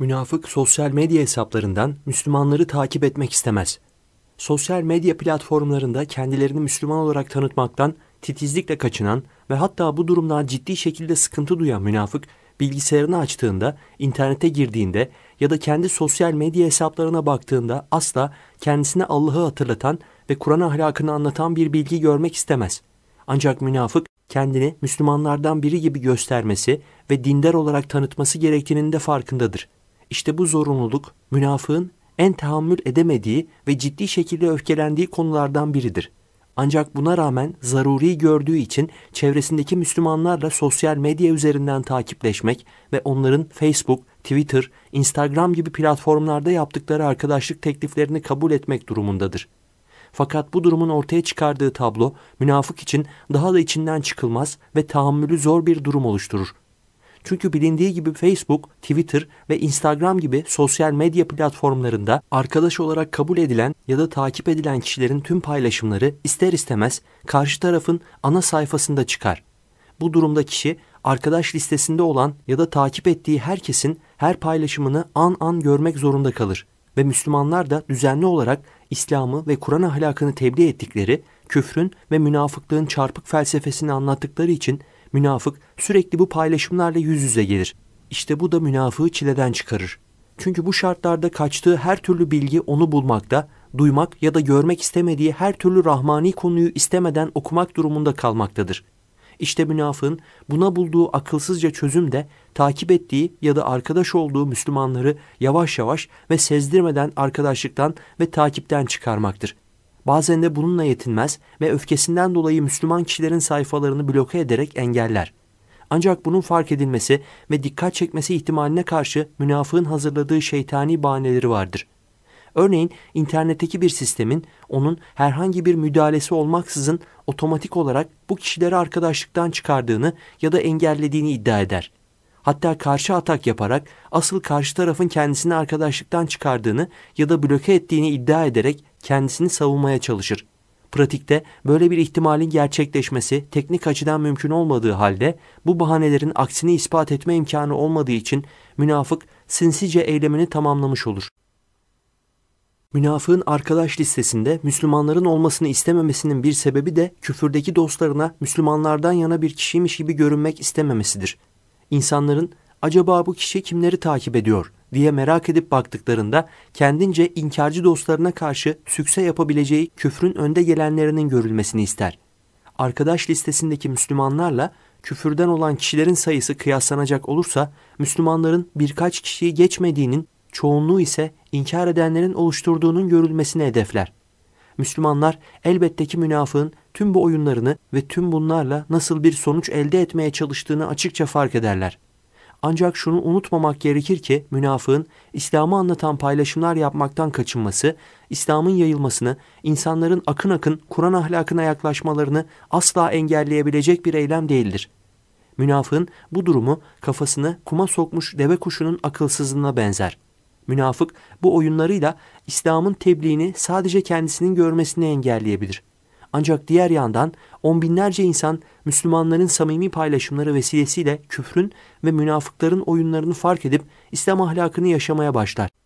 Münafık sosyal medya hesaplarından Müslümanları takip etmek istemez. Sosyal medya platformlarında kendilerini Müslüman olarak tanıtmaktan titizlikle kaçınan ve hatta bu durumdan ciddi şekilde sıkıntı duyan münafık bilgisayarını açtığında, internete girdiğinde ya da kendi sosyal medya hesaplarına baktığında asla kendisine Allah'ı hatırlatan ve Kur'an ahlakını anlatan bir bilgi görmek istemez. Ancak münafık kendini Müslümanlardan biri gibi göstermesi ve dindar olarak tanıtması gerektiğinin de farkındadır. İşte bu zorunluluk münafığın en tahammül edemediği ve ciddi şekilde öfkelendiği konulardan biridir. Ancak buna rağmen zaruri gördüğü için çevresindeki Müslümanlarla sosyal medya üzerinden takipleşmek ve onların Facebook, Twitter, Instagram gibi platformlarda yaptıkları arkadaşlık tekliflerini kabul etmek durumundadır. Fakat bu durumun ortaya çıkardığı tablo münafık için daha da içinden çıkılmaz ve tahammülü zor bir durum oluşturur. Çünkü bilindiği gibi Facebook, Twitter ve Instagram gibi sosyal medya platformlarında arkadaş olarak kabul edilen ya da takip edilen kişilerin tüm paylaşımları ister istemez karşı tarafın ana sayfasında çıkar. Bu durumda kişi arkadaş listesinde olan ya da takip ettiği herkesin her paylaşımını an an görmek zorunda kalır ve Müslümanlar da düzenli olarak İslam'ı ve Kur'an ahlakını tebliğ ettikleri, küfrün ve münafıklığın çarpık felsefesini anlattıkları için Münafık sürekli bu paylaşımlarla yüz yüze gelir. İşte bu da münafığı çileden çıkarır. Çünkü bu şartlarda kaçtığı her türlü bilgi onu bulmakta, duymak ya da görmek istemediği her türlü rahmani konuyu istemeden okumak durumunda kalmaktadır. İşte münafığın buna bulduğu akılsızca çözüm de takip ettiği ya da arkadaş olduğu Müslümanları yavaş yavaş ve sezdirmeden arkadaşlıktan ve takipten çıkarmaktır. Bazen de bununla yetinmez ve öfkesinden dolayı Müslüman kişilerin sayfalarını bloke ederek engeller. Ancak bunun fark edilmesi ve dikkat çekmesi ihtimaline karşı münafığın hazırladığı şeytani bahaneleri vardır. Örneğin internetteki bir sistemin onun herhangi bir müdahalesi olmaksızın otomatik olarak bu kişileri arkadaşlıktan çıkardığını ya da engellediğini iddia eder hatta karşı atak yaparak asıl karşı tarafın kendisini arkadaşlıktan çıkardığını ya da bloke ettiğini iddia ederek kendisini savunmaya çalışır. Pratikte böyle bir ihtimalin gerçekleşmesi teknik açıdan mümkün olmadığı halde bu bahanelerin aksini ispat etme imkanı olmadığı için münafık sinsice eylemini tamamlamış olur. Münafığın arkadaş listesinde Müslümanların olmasını istememesinin bir sebebi de küfürdeki dostlarına Müslümanlardan yana bir kişiymiş gibi görünmek istememesidir. İnsanların acaba bu kişi kimleri takip ediyor diye merak edip baktıklarında kendince inkarcı dostlarına karşı sükse yapabileceği küfrün önde gelenlerinin görülmesini ister. Arkadaş listesindeki Müslümanlarla küfürden olan kişilerin sayısı kıyaslanacak olursa Müslümanların birkaç kişiyi geçmediğinin çoğunluğu ise inkar edenlerin oluşturduğunun görülmesini hedefler. Müslümanlar elbette ki münafığın tüm bu oyunlarını ve tüm bunlarla nasıl bir sonuç elde etmeye çalıştığını açıkça fark ederler. Ancak şunu unutmamak gerekir ki münafığın İslam'ı anlatan paylaşımlar yapmaktan kaçınması, İslam'ın yayılmasını, insanların akın akın Kur'an ahlakına yaklaşmalarını asla engelleyebilecek bir eylem değildir. Münafığın bu durumu kafasını kuma sokmuş deve kuşunun akılsızlığına benzer.'' Münafık bu oyunlarıyla İslam'ın tebliğini sadece kendisinin görmesini engelleyebilir. Ancak diğer yandan on binlerce insan Müslümanların samimi paylaşımları vesilesiyle küfrün ve münafıkların oyunlarını fark edip İslam ahlakını yaşamaya başlar.